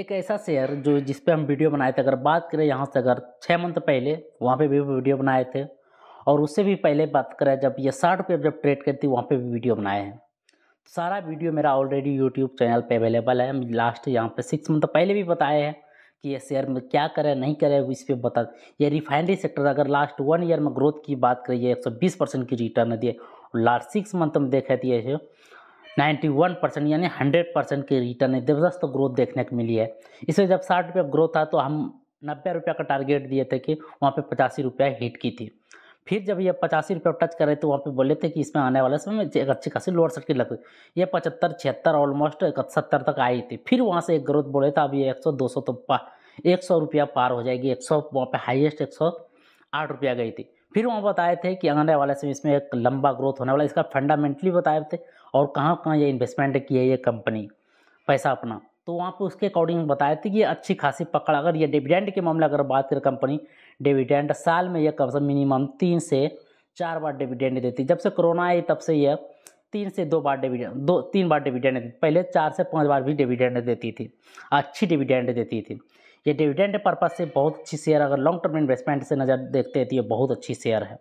एक ऐसा शेयर जो जिस पे हम वीडियो बनाए थे अगर बात करें यहाँ से अगर छः मंथ पहले वहाँ पे भी वीडियो बनाए थे और उससे भी पहले बात करें जब ये साठ रुपये जब ट्रेड करती वहाँ पे भी वीडियो बनाए हैं तो सारा वीडियो मेरा ऑलरेडी यूट्यूब चैनल पे अवेलेबल है लास्ट यहाँ पे सिक्स मंथ पहले भी बताए हैं कि ये शेयर में क्या करें नहीं करें इस पर बता ये रिफाइनरी सेक्टर अगर लास्ट वन ईयर में ग्रोथ की बात करिए एक की रिटर्न दिए लास्ट सिक्स मंथ में देखे दिए 91 परसेंट यानी 100 परसेंट की रिटर्न है जबरदस्त तो ग्रोथ देखने को मिली है इसमें जब साठ रुपये ग्रोथ था तो हम नब्बे रुपये का टारगेट दिए थे कि वहाँ पर पचासी रुपया हिट की थी फिर जब ये पचासी रुपये टच करे तो वहाँ पे बोले थे कि इसमें आने वाले समय में एक अच्छी खासी लोअर सर्किट लग गई ये पचहत्तर छिहत्तर ऑलमोस्ट सत्तर तक आई थी फिर वहाँ से एक ग्रोथ बोले था अभी एक सौ दो सौ तो पा एक सौ रुपया पार हो जाएगी एक सौ वहाँ पर हाइएस्ट एक सौ आठ रुपया गई थी फिर वहाँ बताए थे कि आने वाले समय इसमें एक लंबा ग्रोथ होने वाला इसका फंडामेंटली बताए थे और कहाँ कहाँ ये इन्वेस्टमेंट की है ये कंपनी पैसा अपना तो वहाँ पर उसके अकॉर्डिंग बताए थे कि ये अच्छी खासी पकड़ अगर ये डिविडेंड के मामले अगर बात करें कंपनी डिविडेंड साल में यह कम से मिनिमम तीन से चार बार डिविडेंड देती जब से कोरोना आई तब से यह तीन से दो बार डिविडेंड दो तीन बार डिविडेंड देती पहले चार से पाँच बार भी डिविडेंड देती थी अच्छी डिविडेंड देती थी ये डिविडेंड पर्पज़ से बहुत अच्छी शेयर अगर लॉन्ग टर्म इन्वेस्टमेंट से नज़र देखते हैं तो ये बहुत अच्छी शेयर है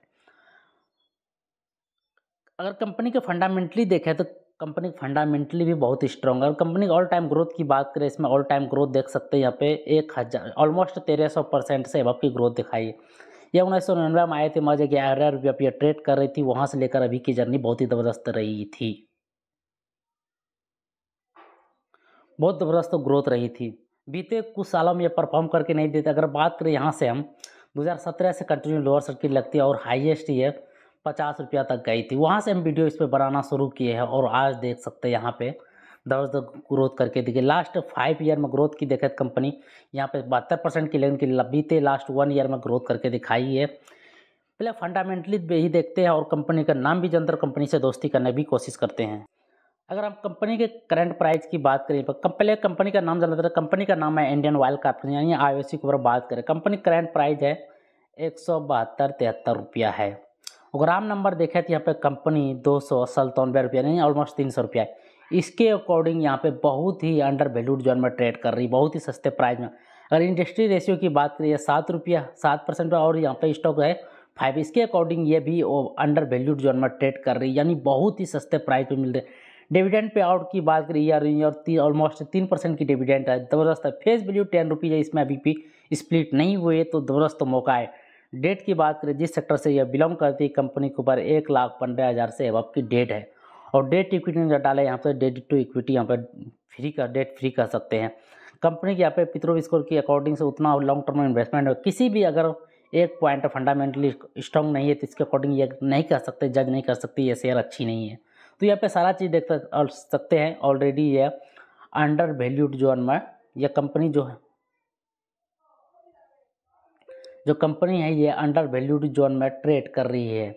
अगर कंपनी के फंडामेंटली देखें तो कंपनी फंडामेंटली भी बहुत स्ट्रॉन्ग है और कंपनी ऑल टाइम ग्रोथ की बात करें इसमें ऑल टाइम ग्रोथ देख सकते हैं यहाँ पे एक हज़ार ऑलमोस्ट तेरह सौ परसेंट से अब की ग्रोथ दिखाई है ये उन्नीस सौ निन्यानवे में आए थे मजे ग्यारह हज़ार रुपये ये ट्रेड कर रही थी वहाँ से लेकर अभी की जर्नी बहुत ही ज़बरदस्त रही थी बहुत ज़बरदस्त ग्रोथ रही थी बीते कुछ सालों में ये परफॉर्म करके नहीं देते अगर बात करें यहाँ से हम 2017 से कंटिन्यू लोअर सर्किट लगती है और हाईएस्ट ये पचास रुपया तक गई थी वहाँ से हम वीडियो इस पर बनाना शुरू किए हैं और आज देख सकते हैं यहाँ पे दस ग्रोथ करके देखिए लास्ट फाइव ईयर में ग्रोथ की देखे कंपनी यहाँ पे बहत्तर परसेंट की लेकिन बीते लास्ट वन ईयर में ग्रोथ करके दिखाई है पहले फंडामेंटली भी यही देखते हैं और कंपनी का नाम भी जनता कंपनी से दोस्ती करने की कोशिश करते हैं अगर हम कंपनी के करंट प्राइस की बात करें पहले कंपनी का नाम जाना तो कंपनी का नाम है इंडियन ऑयल कॉर्पोरेशन यानी आई के ऊपर बात करें कंपनी करंट प्राइस है एक सौ बहत्तर तिहत्तर रुपया है ग्राम नंबर देखे तो यहाँ पे कंपनी दो सौ सतानवे रुपया यानी ऑलमोस्ट तीन सौ रुपया है इसके अकॉर्डिंग यहाँ पर बहुत ही अंडर वैल्यूड जोन में ट्रेड कर रही है बहुत ही सस्ते प्राइस में अगर इंडस्ट्री रेशियो की बात करिए सात रुपया सात परसेंट पर और यहाँ पर स्टॉक है फाइव इसके अकॉर्डिंग ये भी अंडर वैल्यूड जोन में ट्रेड कर रही है यानी बहुत ही सस्ते प्राइस पे मिल रहे डिविडेंड पे आउट की बात करी जा रही है और तीन ऑलमोस्ट तीन परसेंट की डिविडेंड है ज़बरदस्त है फेस वैल्यू टेन रुपीज़ है इसमें अभी भी स्प्लिट नहीं हुए तो ज़बरदस्त तो मौका है डेट की बात करें जिस सेक्टर से यह बिलोंग करती है कंपनी के ऊपर एक लाख पंद्रह हज़ार से अब की डेट है और डेट इक्विटी में डाले यहाँ पर डेट टू इक्विटी यहाँ पर फ्री कर डेट फ्री कर सकते हैं कंपनी के यहाँ पे पित्रो स्कोर के अकॉर्डिंग से उतना लॉन्ग टर्म इन्वेस्टमेंट है किसी भी अगर एक पॉइंट फंडामेंटली स्ट्रॉन्ग नहीं है तो इसके अकॉर्डिंग ये नहीं कर सकते जज नहीं कर सकती ये शेयर अच्छी नहीं है तो यहाँ पे सारा चीज़ देख सकते हैं ऑलरेडी ये अंडर वैल्यूड जोन में यह कंपनी जो है जो कंपनी है ये अंडर वैल्यूड जोन में ट्रेड कर रही है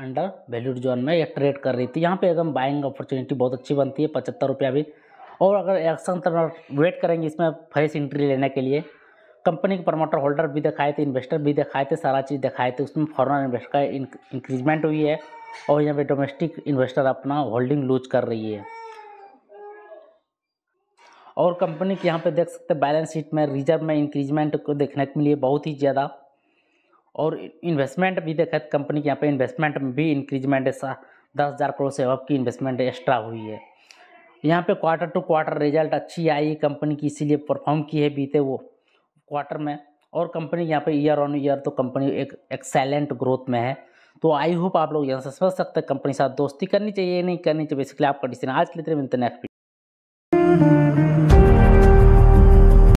अंडर वैल्यूड जोन में ये ट्रेड कर रही थी तो यहाँ पे एकदम बाइंग अपॉर्चुनिटी बहुत अच्छी बनती है पचहत्तर रुपया भी और अगर एक्शन तरफ वेट करेंगे इसमें फ्रेश इंट्री लेने के लिए कंपनी के प्रमोटर होल्डर भी दिखाए थे इन्वेस्टर भी दिखाए थे सारा चीज़ दिखाए थे उसमें फॉरन इन्वेस्ट का इंक्रीजमेंट हुई है और यहाँ पे डोमेस्टिक इन्वेस्टर अपना होल्डिंग लूज कर रही है और कंपनी के यहाँ पे देख सकते हैं बैलेंस शीट में रिजर्व में इंक्रीजमेंट को देखने को मिली है बहुत ही ज़्यादा और इन्वेस्टमेंट भी देखा कंपनी के यहाँ पे इन्वेस्टमेंट में भी इंक्रीजमेंट ऐसा दस हज़ार करोड़ से अब की इन्वेस्टमेंट एक्स्ट्रा हुई है यहाँ पे क्वार्टर टू क्वार्टर रिजल्ट अच्छी आई कंपनी की इसीलिए परफॉर्म की है बीते वो क्वार्टर में और कंपनी यहाँ पे ईयर ऑन ईयर तो कंपनी एक एक्सेलेंट ग्रोथ में है तो आई होप आप लोग यहाँ से समझ सकते हैं कंपनी साथ दोस्ती करनी चाहिए नहीं करनी चाहिए बेसिकली आपका डिसीजन आज के लिए नेक्स्ट